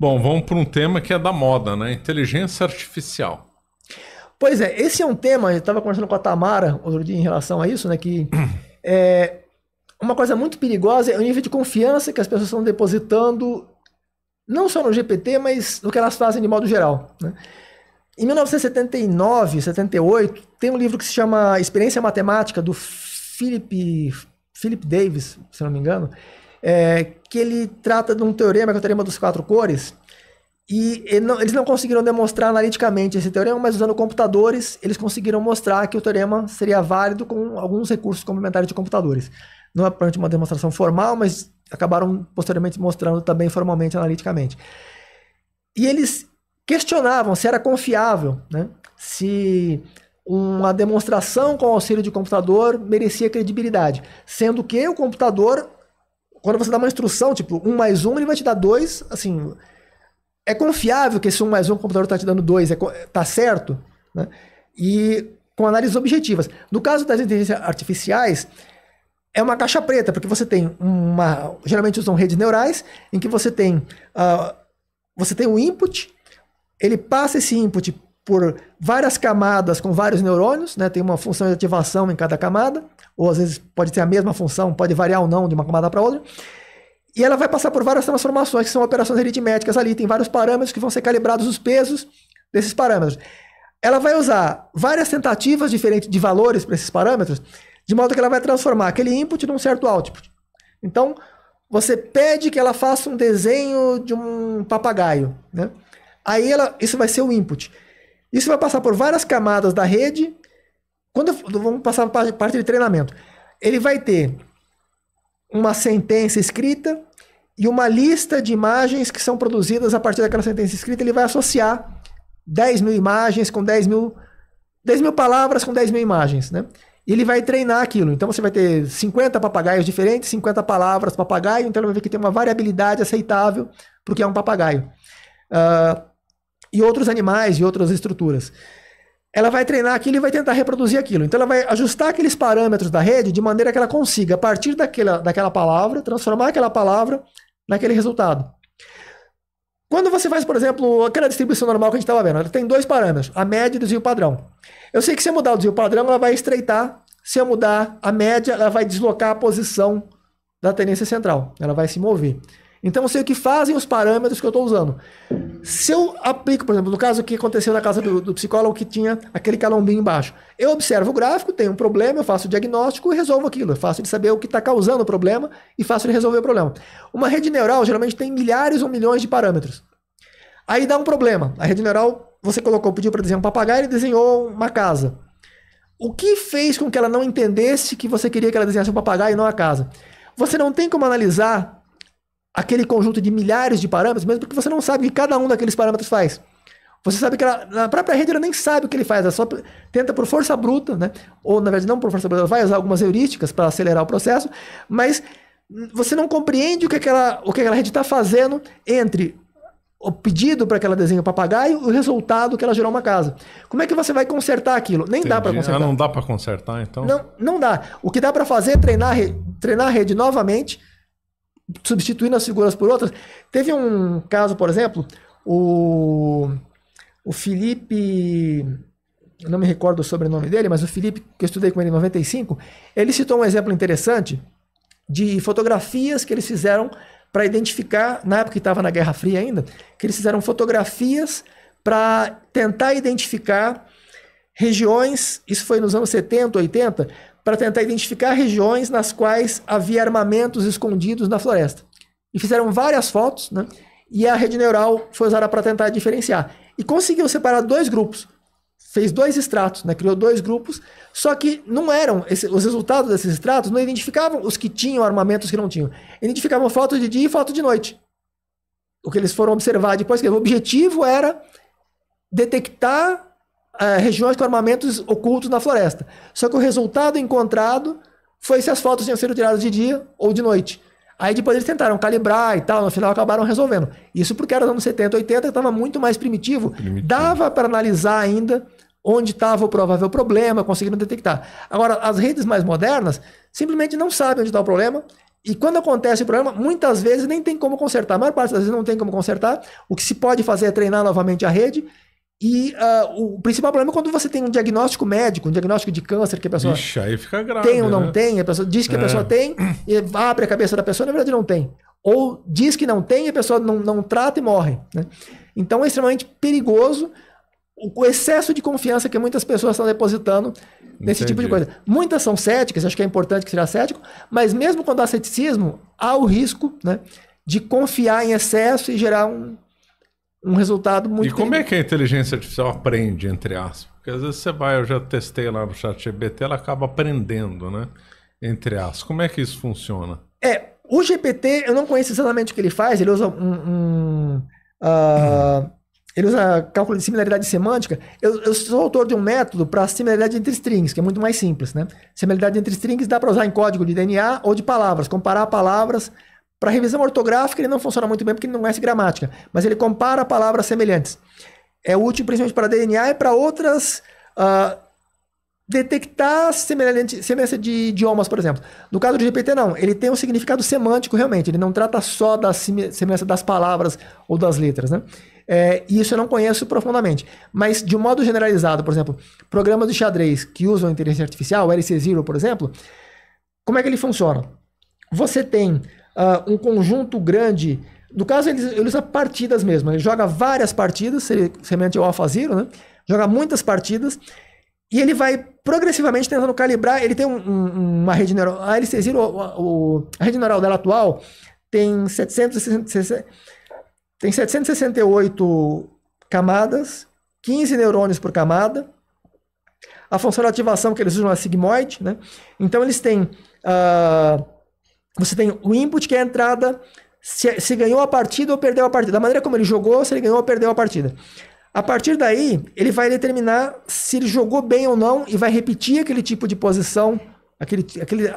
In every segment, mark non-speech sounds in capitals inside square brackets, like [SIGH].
Bom, vamos para um tema que é da moda, né? Inteligência artificial. Pois é, esse é um tema, eu estava conversando com a Tamara outro dia em relação a isso, né? Que [CLEARS THROAT] é, uma coisa muito perigosa é o nível de confiança que as pessoas estão depositando, não só no GPT, mas no que elas fazem de modo geral. Né? Em 1979, 78, tem um livro que se chama Experiência Matemática, do Philip, Philip Davis, se não me engano, é, que ele trata de um teorema, que é o teorema dos quatro cores, e ele não, eles não conseguiram demonstrar analiticamente esse teorema, mas usando computadores, eles conseguiram mostrar que o teorema seria válido com alguns recursos complementares de computadores. Não é provavelmente uma demonstração formal, mas acabaram posteriormente mostrando também formalmente, analiticamente. E eles questionavam se era confiável, né? se uma demonstração com auxílio de computador merecia credibilidade, sendo que o computador quando você dá uma instrução, tipo, um mais um, ele vai te dar dois, assim. É confiável que esse um mais um o computador está te dando dois, é, tá certo, né? E com análises objetivas. No caso das inteligências artificiais, é uma caixa preta, porque você tem uma. Geralmente usam redes neurais, em que você tem. Uh, você tem um input, ele passa esse input por várias camadas com vários neurônios, né? tem uma função de ativação em cada camada ou às vezes pode ter a mesma função, pode variar ou não de uma camada para outra. E ela vai passar por várias transformações, que são operações aritméticas ali, tem vários parâmetros que vão ser calibrados os pesos desses parâmetros. Ela vai usar várias tentativas diferentes de valores para esses parâmetros, de modo que ela vai transformar aquele input num certo output. Então, você pede que ela faça um desenho de um papagaio, né? Aí ela, isso vai ser o input. Isso vai passar por várias camadas da rede quando eu, vamos passar para a parte de treinamento, ele vai ter uma sentença escrita e uma lista de imagens que são produzidas a partir daquela sentença escrita. Ele vai associar 10 mil imagens com 10 mil, 10 mil palavras com 10 mil imagens, né? E ele vai treinar aquilo. Então você vai ter 50 papagaios diferentes, 50 palavras papagaio. Então ele vai ver que tem uma variabilidade aceitável para o que é um papagaio. Uh, e outros animais e outras estruturas ela vai treinar aquilo e vai tentar reproduzir aquilo. Então ela vai ajustar aqueles parâmetros da rede de maneira que ela consiga, a partir daquela, daquela palavra, transformar aquela palavra naquele resultado. Quando você faz, por exemplo, aquela distribuição normal que a gente estava vendo, ela tem dois parâmetros, a média e o desvio padrão. Eu sei que se eu mudar o desvio padrão, ela vai estreitar. Se eu mudar a média, ela vai deslocar a posição da tendência central. Ela vai se mover. Então eu sei o que fazem os parâmetros que eu estou usando. Se eu aplico, por exemplo, no caso que aconteceu na casa do, do psicólogo que tinha aquele calombinho embaixo, eu observo o gráfico, tenho um problema, eu faço o diagnóstico e resolvo aquilo. Eu é faço de saber o que está causando o problema e faço de resolver o problema. Uma rede neural geralmente tem milhares ou milhões de parâmetros. Aí dá um problema. A rede neural, você colocou, pediu para desenhar um papagaio e desenhou uma casa. O que fez com que ela não entendesse que você queria que ela desenhasse um papagaio e não a casa? Você não tem como analisar aquele conjunto de milhares de parâmetros, mesmo porque você não sabe o que cada um daqueles parâmetros faz. Você sabe que ela, na própria rede ela nem sabe o que ele faz, ela só tenta por força bruta, né? Ou na verdade não por força bruta, ela vai usar algumas heurísticas para acelerar o processo, mas você não compreende o que aquela, o que aquela rede está fazendo entre o pedido para que ela desenhe o papagaio e o resultado que ela gerou uma casa. Como é que você vai consertar aquilo? Nem Entendi. dá ah, para consertar. Ah, não dá para consertar, então? Não, não dá. O que dá para fazer é treinar, treinar a rede novamente substituindo as figuras por outras. Teve um caso, por exemplo, o, o Felipe. não me recordo o sobrenome dele, mas o Felipe, que eu estudei com ele em 95, ele citou um exemplo interessante de fotografias que eles fizeram para identificar, na época que estava na Guerra Fria ainda, que eles fizeram fotografias para tentar identificar regiões, isso foi nos anos 70, 80, para tentar identificar regiões nas quais havia armamentos escondidos na floresta. E fizeram várias fotos, né? E a rede neural foi usada para tentar diferenciar. E conseguiu separar dois grupos. Fez dois extratos, né? Criou dois grupos, só que não eram esse, os resultados desses extratos não identificavam os que tinham armamentos que não tinham. Identificavam fotos de dia e foto de noite. O que eles foram observar depois que o objetivo era detectar uh, regiões com armamentos ocultos na floresta. Só que o resultado encontrado foi se as fotos tinham sido tiradas de dia ou de noite. Aí depois eles tentaram calibrar e tal, no final acabaram resolvendo. Isso porque era nos anos 70, 80, estava muito mais primitivo. primitivo. Dava para analisar ainda onde estava o provável problema, conseguiram detectar. Agora, as redes mais modernas simplesmente não sabem onde está o problema. E quando acontece o problema, muitas vezes nem tem como consertar. A maior parte das vezes não tem como consertar. O que se pode fazer é treinar novamente a rede e uh, o principal problema é quando você tem um diagnóstico médico, um diagnóstico de câncer que a pessoa Ixi, aí fica grave, tem ou não né? tem, a pessoa diz que a é. pessoa tem e abre a cabeça da pessoa, na verdade não tem. Ou diz que não tem e a pessoa não, não trata e morre. Né? Então é extremamente perigoso o excesso de confiança que muitas pessoas estão depositando nesse Entendi. tipo de coisa. Muitas são céticas, acho que é importante que seja cético, mas mesmo quando há ceticismo, há o risco né, de confiar em excesso e gerar um, um resultado muito. E como é que a inteligência artificial aprende, entre aspas? Porque às vezes você vai, eu já testei lá no chat GPT, ela acaba aprendendo, né? Entre aspas. Como é que isso funciona? É, o GPT, eu não conheço exatamente o que ele faz, ele usa um. um uh, ele usa cálculo de similaridade semântica. Eu, eu sou autor de um método para similaridade entre strings, que é muito mais simples, né? Similaridade entre strings dá para usar em código de DNA ou de palavras, comparar palavras para revisão ortográfica, ele não funciona muito bem porque ele não conhece gramática, mas ele compara palavras semelhantes. É útil principalmente para DNA e para outras. Uh, detectar semelhança de idiomas, por exemplo. No caso do GPT, não. Ele tem um significado semântico, realmente. Ele não trata só da semelhança das palavras ou das letras, né? É, isso eu não conheço profundamente. Mas, de um modo generalizado, por exemplo, programas de xadrez que usam inteligência artificial, o LC Zero, por exemplo, como é que ele funciona? Você tem uh, um conjunto grande. No caso, ele, ele usa partidas mesmo. Ele joga várias partidas, semelhante ao AlphaZero, né? Joga muitas partidas. E ele vai progressivamente tentando calibrar. Ele tem um, um, uma rede neural. A LC0, o, o, a rede neural dela atual, tem, 760, tem 768 camadas, 15 neurônios por camada. A função de ativação que eles usam é sigmoide, né? Então eles têm uh, você tem o input, que é a entrada, se, é, se ganhou a partida ou perdeu a partida. Da maneira como ele jogou, se ele ganhou ou perdeu a partida. A partir daí, ele vai determinar se ele jogou bem ou não e vai repetir aquele tipo de posição, aquele, aquele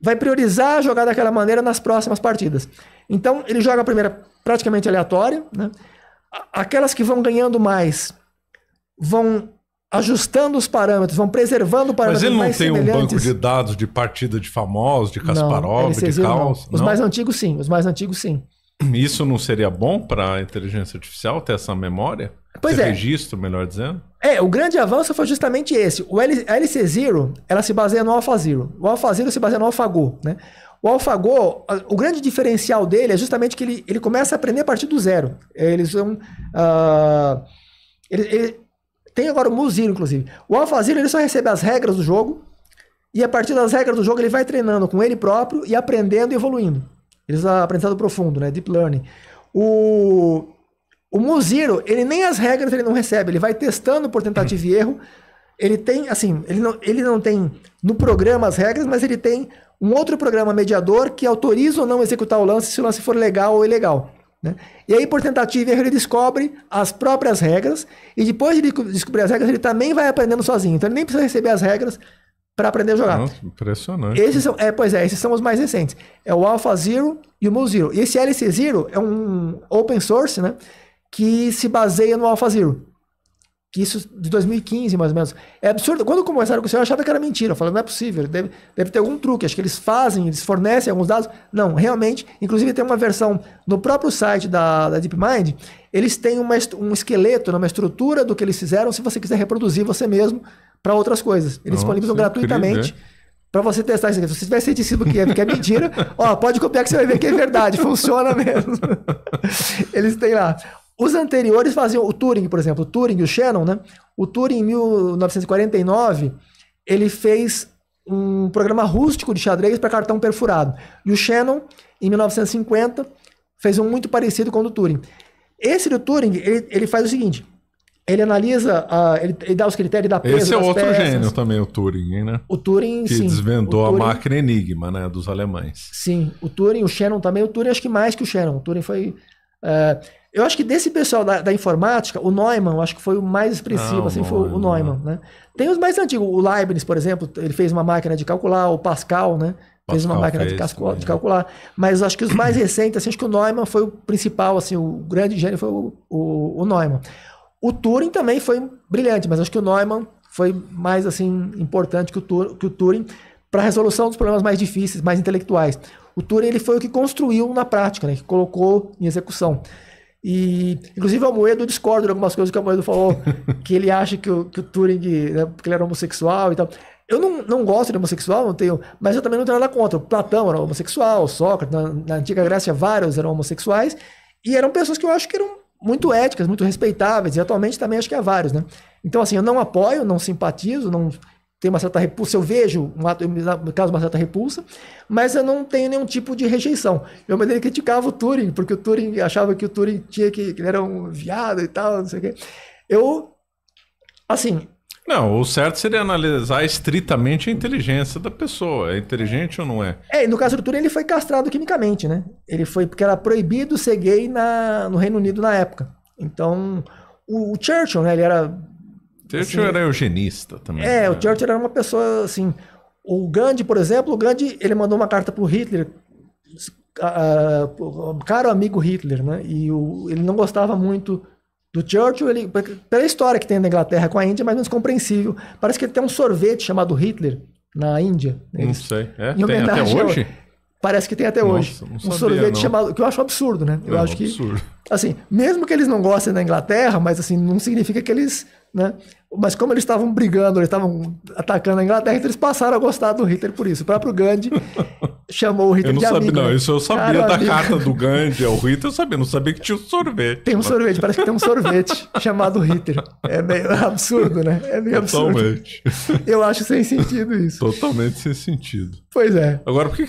vai priorizar jogar daquela maneira nas próximas partidas. Então, ele joga a primeira praticamente aleatória, né? Aquelas que vão ganhando mais vão ajustando os parâmetros, vão preservando parâmetros. Mas ele não tem um banco de dados de partida de famosos, de Kasparov, não, de Caos? Os mais antigos sim, os mais antigos sim. [CLEARS THROAT] Isso não seria bom para a inteligência artificial ter essa memória? Pois esse é. registro, melhor dizendo? É, o grande avanço foi justamente esse. O LC0, ela se baseia no AlphaZero. O AlphaZero se baseia no AlphaGo, né? O AlphaGo, o grande diferencial dele é justamente que ele, ele começa a aprender a partir do zero. Eles são... Uh, ele, ele, tem agora o Muzilo, inclusive. O Alfazilo, ele só recebe as regras do jogo, e a partir das regras do jogo ele vai treinando com ele próprio e aprendendo e evoluindo. Eles é aprendizado profundo, né? Deep learning. O o Muziro, ele nem as regras ele não recebe, ele vai testando por tentativa e erro. Ele tem, assim, ele não, ele não tem no programa as regras, mas ele tem um outro programa mediador que autoriza ou não executar o lance se o lance for legal ou ilegal. Né? E aí, por tentativa e erro, ele descobre as próprias regras, e depois de descobrir as regras, ele também vai aprendendo sozinho. Então, ele nem precisa receber as regras para aprender a jogar. Nossa, impressionante. Esses são, é, pois é, esses são os mais recentes. É o Alpha Zero e o MuZero E esse LC Zero é um open source, né? Que se baseia no Alpha Zero. Isso de 2015, mais ou menos. É absurdo. Quando começaram com isso, eu achava que era mentira. Eu falei não é possível, deve, deve ter algum truque. Acho que eles fazem, eles fornecem alguns dados. Não, realmente. Inclusive, tem uma versão no próprio site da, da DeepMind. Eles têm uma, um esqueleto, né, uma estrutura do que eles fizeram, se você quiser reproduzir você mesmo para outras coisas. Eles Nossa, disponibilizam gratuitamente. Incrível, né? Para você testar isso aqui. Se você tivesse dito que é, que é mentira, ó, pode copiar que você vai ver que é verdade, funciona mesmo. [LAUGHS] eles têm lá. Os anteriores faziam o Turing, por exemplo, o Turing e o Shannon, né? O Turing em 1949, ele fez um programa rústico de xadrez para cartão perfurado. E o Shannon em 1950 fez um muito parecido com o do Turing. Esse do Turing, ele, ele faz o seguinte, ele analisa, uh, ele, ele, dá os critérios da peso Esse é outro peças. gênio também, o Turing, né? O Turing, que sim. Que desvendou Turing, a máquina enigma, né, dos alemães. Sim, o Turing, o Shannon também, o Turing acho que mais que o Shannon. O Turing foi Uh, eu acho que desse pessoal da, da informática, o Neumann, acho que foi o mais expressivo, ah, assim, foi o Neumann, né? né? Tem os mais antigos, o Leibniz, por exemplo, ele fez uma máquina de calcular, o Pascal, né? Pascal fez uma máquina fez, de, de, né? calcular. Mas acho que os mais recentes, assim, acho que o Neumann foi o principal, assim, o grande gênio foi o, o, o Neumann. O Turing também foi brilhante, mas acho que o Neumann foi mais, assim, importante que o, Tur que o Turing, para a resolução dos problemas mais difíceis, mais intelectuais. O Turing ele foi o que construiu na prática, né, que colocou em execução. E, inclusive, Almoedo discorda de algumas coisas que o Almoedo falou, [LAUGHS] que ele acha que o, que o Turing, né, porque ele era homossexual e tal. Eu não, não gosto de homossexual, não tenho, mas eu também não tenho nada contra. O Platão era homossexual, Sócrates, na, na, antiga Grécia vários eram homossexuais, e eram pessoas que eu acho que eram muito éticas, muito respeitáveis, e atualmente também acho que há vários, né? Então, assim, eu não apoio, não simpatizo, não tenho uma certa repulsa, eu vejo, um ato, eu me uma certa repulsa, mas eu não tenho nenhum tipo de rejeição. eu maneira criticava o Turing, porque o Turing achava que o Turing tinha que, que ele era um viado e tal, não sei o quê. Eu, assim. Não, o certo seria analisar estritamente a inteligência da pessoa. É inteligente ou não é? É, e no caso do Turing, ele foi castrado quimicamente, né? Ele foi, porque era proibido ser gay na, no Reino Unido na época. Então, o, o Churchill, né? Ele era Churchill assim, era eugenista também. É, né? o Churchill era uma pessoa assim. O Gandhi, por exemplo, o Gandhi ele mandou uma carta para o Hitler, uh, caro amigo Hitler, né? E o, ele não gostava muito do Churchill, ele, pela história que tem na Inglaterra com a Índia, é mais ou menos compreensível. Parece que ele tem um sorvete chamado Hitler na Índia. Eles, é não sei. É, tem até hoje? Ao, parece que tem até Nossa, hoje. um sabia, sorvete não. chamado. Que eu acho um absurdo, né? Eu é, acho absurdo. que. Assim, mesmo que eles não gostem da Inglaterra, mas assim, não significa que eles né? Mas como eles estavam brigando, eles estavam atacando a Inglaterra, então eles passaram a gostar do Hitler por isso. O próprio Gandhi [LAUGHS] chamou o Hitler de sabia, amigo. Não, né? isso eu sabia Cara, da amigo. carta do Gandhi ao Hitler, eu sabia, não sabia que tinha um sorvete. Tem um sorvete, parece que tem um sorvete [LAUGHS] chamado Hitler. É meio absurdo, né? É meio Totalmente. absurdo. Totalmente. Eu acho sem sentido isso. Totalmente sem sentido. Pois é. Agora, por que